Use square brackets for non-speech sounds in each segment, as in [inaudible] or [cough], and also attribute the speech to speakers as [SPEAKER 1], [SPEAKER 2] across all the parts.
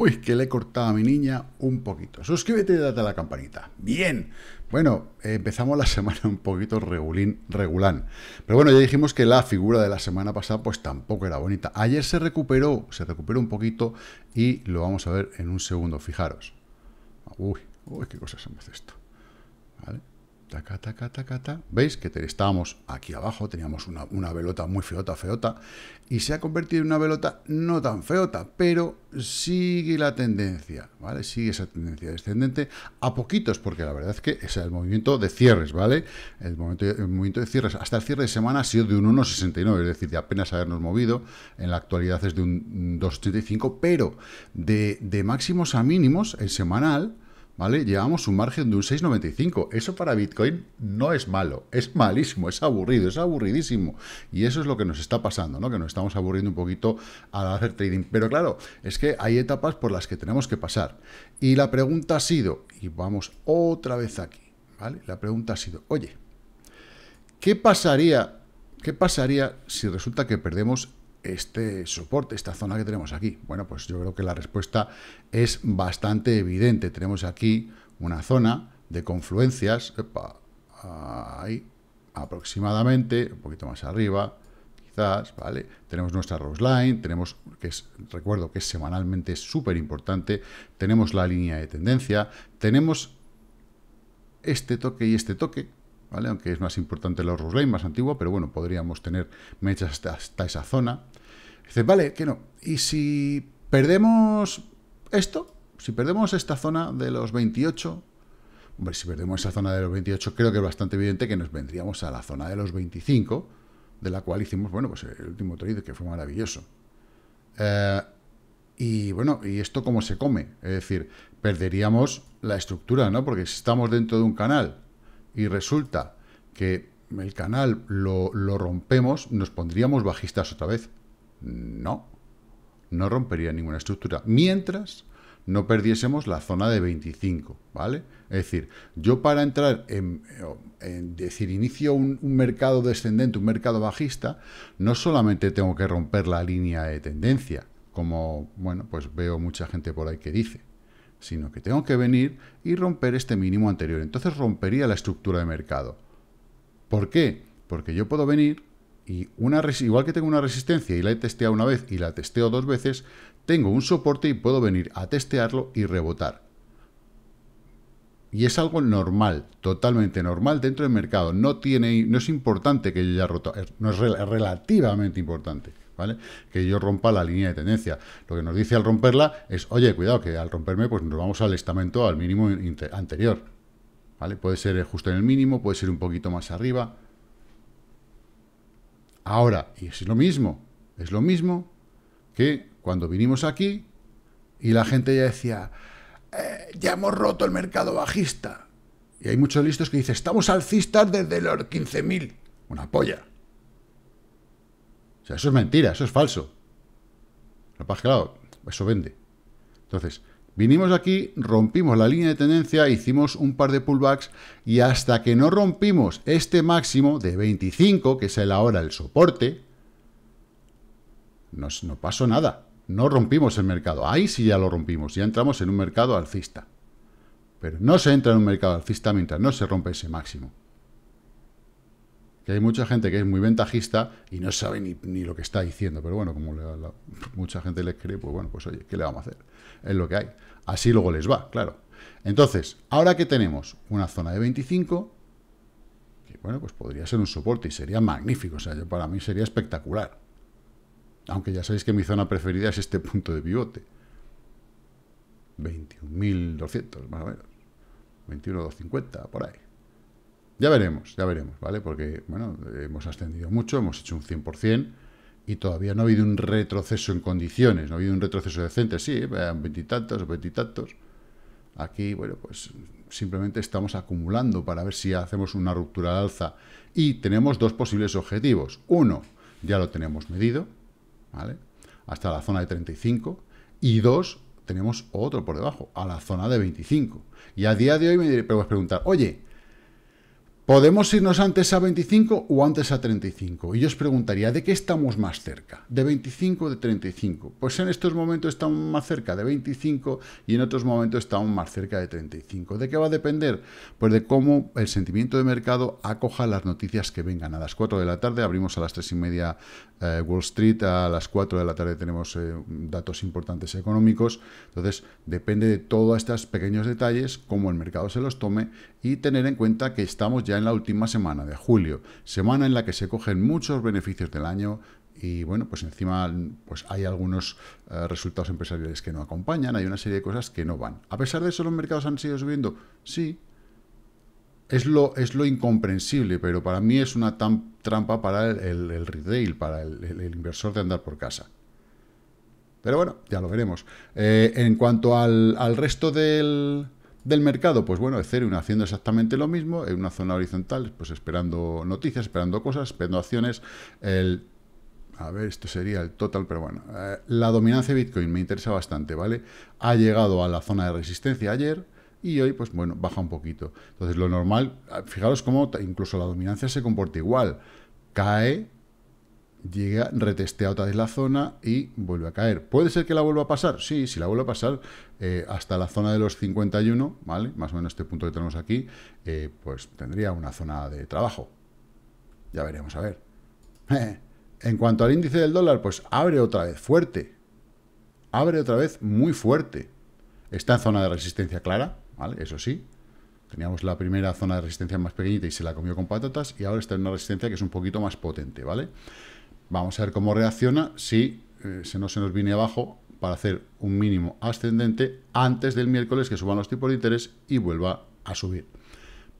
[SPEAKER 1] Uy, que le he cortado a mi niña un poquito. Suscríbete y date a la campanita. Bien. Bueno, eh, empezamos la [laughs] semana un poquito regulín, regulán. Pero bueno, ya dijimos que la figura de la semana pasada pues tampoco era bonita. Ayer se recuperó, se recuperó un poquito y lo vamos a ver en un segundo, fijaros. Uy, uy, qué cosas hemos esto. ¿Vale? ¿Veis que estábamos aquí abajo? Teníamos una, una, velota muy feota, feota. Y se ha convertido en una velota no tan feota, pero sigue la tendencia, ¿vale? Sigue esa tendencia descendente a poquitos, porque la verdad es que es el movimiento de cierres, ¿vale? El, momento, movimiento de cierres hasta el cierre de semana ha sido de un 1,69, es decir, de apenas habernos movido. En la actualidad es de un 2,85, pero de, de máximos a mínimos, el semanal ¿vale? Llevamos un margen de un 6,95. Eso para Bitcoin no es malo, es malísimo, es aburrido, es aburridísimo. Y eso es lo que nos está pasando, ¿no? Que nos estamos aburriendo un poquito al hacer trading. Pero claro, es que hay etapas por las que tenemos que pasar. Y la pregunta ha sido, y vamos otra vez aquí, ¿vale? La pregunta ha sido, oye, ¿qué pasaría, qué pasaría si resulta que perdemos este soporte, esta zona que tenemos aquí? Bueno, pues yo creo que la respuesta es bastante evidente. Tenemos aquí una zona de confluencias, ahí aproximadamente, un poquito más arriba, quizás, ¿vale? Tenemos nuestra rose line, tenemos, que es, recuerdo que es semanalmente súper importante, tenemos la línea de tendencia, tenemos este toque y este toque, ¿vale? Aunque es más importante la Horus más antiguo... pero bueno, podríamos tener mechas hasta, esa zona. Dices, vale, que no. ¿Y si perdemos esto? Si perdemos esta zona de los 28, hombre, si perdemos esa zona de los 28, creo que es bastante evidente que nos vendríamos a la zona de los 25, de la cual hicimos, bueno, pues el último trade, que fue maravilloso. Eh, y bueno, ¿y esto cómo se come? Es decir, perderíamos la estructura, ¿no? Porque si estamos dentro de un canal y resulta que el canal lo, rompemos, nos pondríamos bajistas otra vez. No, no rompería ninguna estructura. Mientras no perdiésemos la zona de 25, ¿vale? Es decir, yo para entrar en, decir, inicio un, un, mercado descendente, un mercado bajista, no solamente tengo que romper la línea de tendencia, como, bueno, pues veo mucha gente por ahí que dice, sino que tengo que venir y romper este mínimo anterior. Entonces rompería la estructura de mercado. ¿Por qué? Porque yo puedo venir y una igual que tengo una resistencia y la he testeado una vez y la testeo dos veces, tengo un soporte y puedo venir a testearlo y rebotar. Y es algo normal, totalmente normal dentro del mercado. No, tiene, no es importante que yo haya roto, no es relativamente importante. Que yo rompa la línea de tendencia. Lo que nos dice al romperla es, oye, cuidado, que al romperme pues nos vamos al estamento, al mínimo anterior, ¿vale? Puede ser justo en el mínimo, puede ser un poquito más arriba. Ahora, y es lo mismo, es lo mismo que cuando vinimos aquí y la gente ya decía, eh, ya hemos roto el mercado bajista. Y hay muchos listos que dicen, estamos alcistas desde los 15.000. Una polla sea, eso es mentira, eso es falso. Lo que claro, eso vende. Entonces, vinimos aquí, rompimos la línea de tendencia, hicimos un par de pullbacks y hasta que no rompimos este máximo de 25, que es el ahora el soporte, no pasó nada. No rompimos el mercado. Ahí sí ya lo rompimos. Ya entramos en un mercado alcista. Pero no se entra en un mercado alcista mientras no se rompe ese máximo que hay mucha gente que es muy ventajista y no sabe ni, lo que está diciendo. Pero bueno, como mucha gente le cree, pues bueno, pues oye, ¿qué le vamos a hacer? Es lo que hay. Así luego les va, claro. Entonces, ahora que tenemos una zona de 25, que bueno, pues podría ser un soporte y sería magnífico. O sea, yo, para mí sería espectacular. Aunque ya sabéis que mi zona preferida es este punto de pivote. 21.200, más o menos. 21.250, por ahí. Ya veremos, ya veremos, ¿vale? Porque, bueno, hemos ascendido mucho, hemos hecho un 100% y todavía no ha habido un retroceso en condiciones, no ha habido un retroceso decente, sí, vean, veintitantos, veintitantos. Aquí, bueno, pues simplemente estamos acumulando para ver si hacemos una ruptura de alza. Y tenemos dos posibles objetivos. Uno, ya lo tenemos medido, ¿vale? Hasta la zona de 35. Y dos, tenemos otro por debajo, a la zona de 25. Y a día de hoy me puedes preguntar, oye, ¿Podemos irnos antes a 25 o antes a 35? Y yo os preguntaría, ¿de qué estamos más cerca? ¿De 25 o de 35? Pues en estos momentos estamos más cerca de 25 y en otros momentos estamos más cerca de 35. ¿De qué va a depender? Pues de cómo el sentimiento de mercado acoja las noticias que vengan. A las 4 de la tarde abrimos a las 3 y media eh, Wall Street, a las 4 de la tarde tenemos eh, datos importantes económicos. Entonces, depende de todos estos pequeños detalles, cómo el mercado se los tome y tener en cuenta que estamos ya en la última semana de julio, semana en la que se cogen muchos beneficios del año y bueno, pues encima pues hay algunos eh, resultados empresariales que no acompañan, hay una serie de cosas que no van. A pesar de eso, los mercados han seguido subiendo, sí. Es lo, es lo incomprensible, pero para mí es una trampa para el, retail, para el, inversor de andar por casa. Pero bueno, ya lo veremos. Eh, en cuanto al resto del, del mercado, pues bueno, Ethereum haciendo exactamente lo mismo, en una zona horizontal, pues esperando noticias, esperando cosas, esperando acciones, el... A ver, esto sería el total, pero bueno. Eh, la dominancia de Bitcoin me interesa bastante, ¿vale? Ha llegado a la zona de resistencia ayer, y hoy, pues bueno, baja un poquito. Entonces, lo normal, fijaros cómo incluso la dominancia se comporta igual. Cae, llega, retestea otra vez la zona y vuelve a caer. ¿Puede ser que la vuelva a pasar? Sí, si la vuelve a pasar eh, hasta la zona de los 51, ¿vale? Más o menos este punto que tenemos aquí, eh, pues tendría una zona de trabajo. Ya veremos, a ver. [laughs] en cuanto al índice del dólar, pues abre otra vez fuerte. Abre otra vez muy fuerte. Está en zona de resistencia clara, ¿vale? Eso sí, Teníamos la primera zona de resistencia más pequeñita y se la comió con patatas y ahora está en una resistencia que es un poquito más potente, ¿vale? Vamos a ver cómo reacciona si eh, se no se nos viene abajo para hacer un mínimo ascendente antes del miércoles que suban los tipos de interés y vuelva a subir.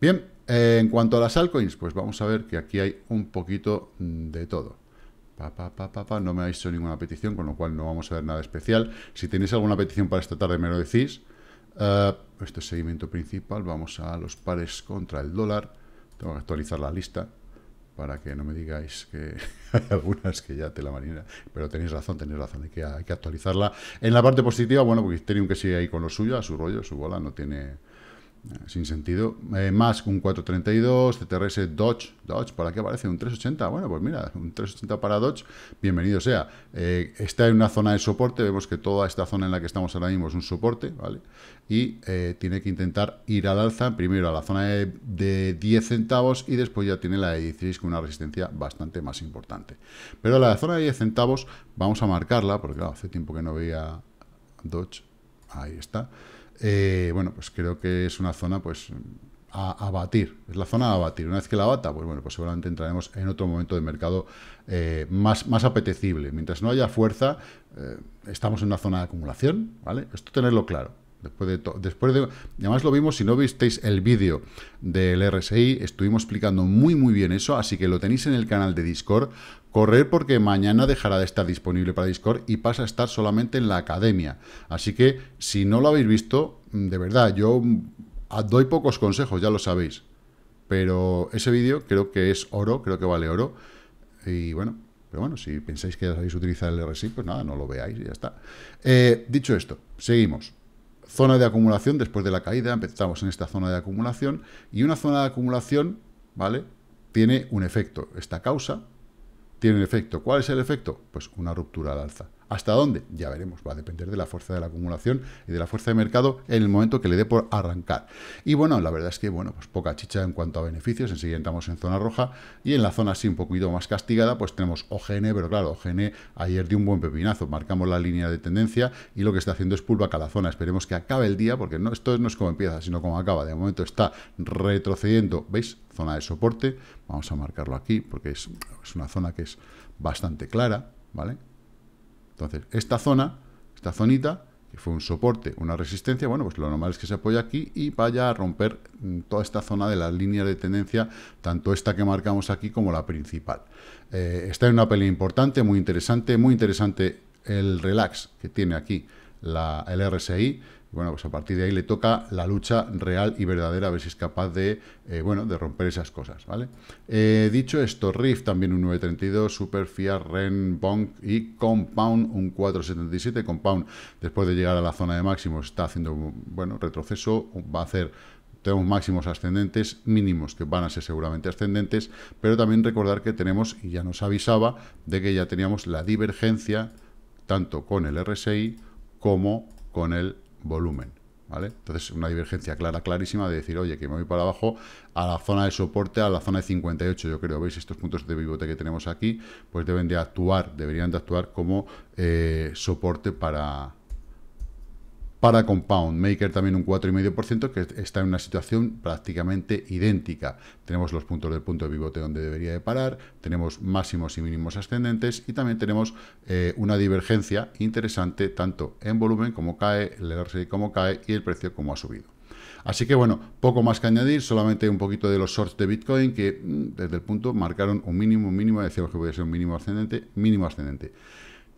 [SPEAKER 1] Bien, eh, en cuanto a las altcoins, pues vamos a ver que aquí hay un poquito mm, de todo. Pa, pa, no me habéis hecho ninguna petición, con lo cual no vamos a ver nada especial. Si tenéis alguna petición para esta tarde, me lo decís. Eh, este es seguimiento principal, vamos a los pares contra el dólar. Tengo que actualizar la lista para que no me digáis que [laughs] hay algunas que ya te la marina, pero tenéis razón, tenéis razón, hay que, hay que actualizarla. En la parte positiva, bueno, porque Ethereum que sigue ahí con lo suyo, a su rollo, su bola, no tiene sin sentido. Eh, más un 432, CTRS Dodge, Dodge, ¿para qué aparece? Un 380. Bueno, pues mira, un 380 para Dodge, bienvenido sea. Eh, está en una zona de soporte, vemos que toda esta zona en la que estamos ahora mismo es un soporte, ¿vale? Y eh, tiene que intentar ir al alza, primero a la zona de, de, 10 centavos y después ya tiene la de 16 con una resistencia bastante más importante. Pero la zona de 10 centavos vamos a marcarla, porque claro, hace tiempo que no veía Dodge, ahí está. Eh, bueno, pues creo que es una zona pues a, a, batir, es la zona a batir. Una vez que la bata, pues bueno, pues seguramente entraremos en otro momento de mercado eh, más, apetecible. Mientras no haya fuerza, eh, estamos en una zona de acumulación, ¿vale? Esto tenerlo claro. Después de, después de además lo vimos, si no visteis el vídeo del RSI, estuvimos explicando muy muy bien eso, así que lo tenéis en el canal de Discord. Correr porque mañana dejará de estar disponible para Discord y pasa a estar solamente en la academia. Así que si no lo habéis visto, mm, de verdad, yo mm, doy pocos consejos, ya lo sabéis. Pero ese vídeo creo que es oro, creo que vale oro. Y bueno, pero bueno, si pensáis que ya sabéis utilizar el RSI, pues nada, no lo veáis y ya está. Eh, dicho esto, seguimos zona de acumulación después de la caída, empezamos en esta zona de acumulación, y una zona de acumulación, ¿vale? Tiene un efecto, esta causa tiene un efecto. ¿Cuál es el efecto? Pues una ruptura al alza. ¿Hasta dónde? Ya veremos, va a depender de la fuerza de la acumulación y de la fuerza de mercado en el momento que le dé por arrancar. Y bueno, la verdad es que, bueno, pues poca chicha en cuanto a beneficios, enseguida entramos en zona roja y en la zona así un poquito más castigada, pues tenemos OGN, pero claro, OGN ayer dio un buen pepinazo, marcamos la línea de tendencia y lo que está haciendo es pulva cada zona, esperemos que acabe el día, porque no, esto no es como empieza, sino como acaba, de momento está retrocediendo, ¿veis? Zona de soporte, vamos a marcarlo aquí, porque es una zona que es bastante clara, ¿vale? Entonces, esta zona, esta zonita, que fue un soporte, una resistencia, bueno, pues lo normal es que se apoye aquí y vaya a romper mm, toda esta zona de las líneas de tendencia, tanto esta que marcamos aquí como la principal. Esta eh, está en una pelea importante, muy interesante, muy interesante el relax que tiene aquí la, el RSI, bueno, pues a partir de ahí le toca la lucha real y verdadera, a ver si es capaz de, eh, bueno, de romper esas cosas, ¿vale? Eh, dicho esto, Rift también un 932, Fiat, Ren, Bonk y Compound un 477. Compound, después de llegar a la zona de máximos, está haciendo, bueno, retroceso, va a hacer tenemos máximos ascendentes, mínimos que van a ser seguramente ascendentes, pero también recordar que tenemos, y ya nos avisaba, de que ya teníamos la divergencia tanto con el RSI como con el volumen. ¿Vale? Entonces, una divergencia clara, clarísima de decir, oye, que me voy para abajo a la zona de soporte, a la zona de 58, yo creo, ¿veis? Estos puntos de pivote que tenemos aquí, pues deben de actuar, deberían de actuar como eh, soporte para, para Compound Maker también un 4,5%, que está en una situación prácticamente idéntica. Tenemos los puntos del punto de pivote donde debería de parar, tenemos máximos y mínimos ascendentes y también tenemos eh, una divergencia interesante tanto en volumen como cae, el RSI como cae y el precio como ha subido. Así que bueno, poco más que añadir, solamente un poquito de los shorts de Bitcoin que mm, desde el punto marcaron un mínimo, un mínimo, decíamos que podía ser un mínimo ascendente, mínimo ascendente.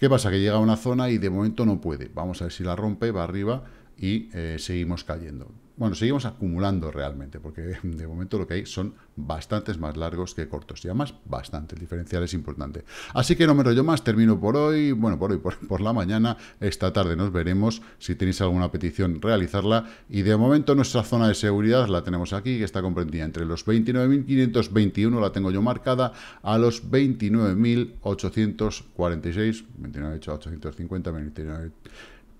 [SPEAKER 1] ¿Qué pasa? Que llega a una zona y de momento no puede. Vamos a ver si la rompe, va arriba y eh, seguimos cayendo. Bueno, seguimos acumulando realmente, porque [laughs] de momento lo que hay son bastantes más largos que cortos, y además bastante, el diferencial es importante. Así que no me rollo más, termino por hoy, bueno, por hoy, por, [laughs] por la mañana, esta tarde nos veremos, si tenéis alguna petición, realizarla, y de momento nuestra zona de seguridad la tenemos aquí, que está comprendida entre los 29.521, la tengo yo marcada, a los 29.846, 29.850, 29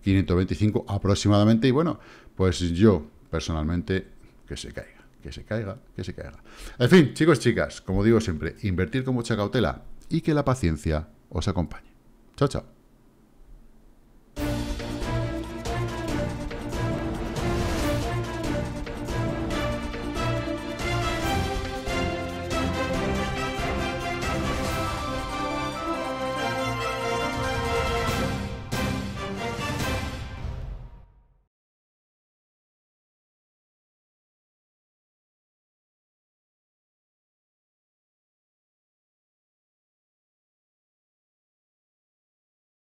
[SPEAKER 1] 525 aproximadamente. Y bueno, pues yo personalmente que se caiga, que se caiga, que se caiga. En fin, chicos, chicas, como digo siempre, invertir con mucha cautela y que la paciencia os acompañe. Chao, chao.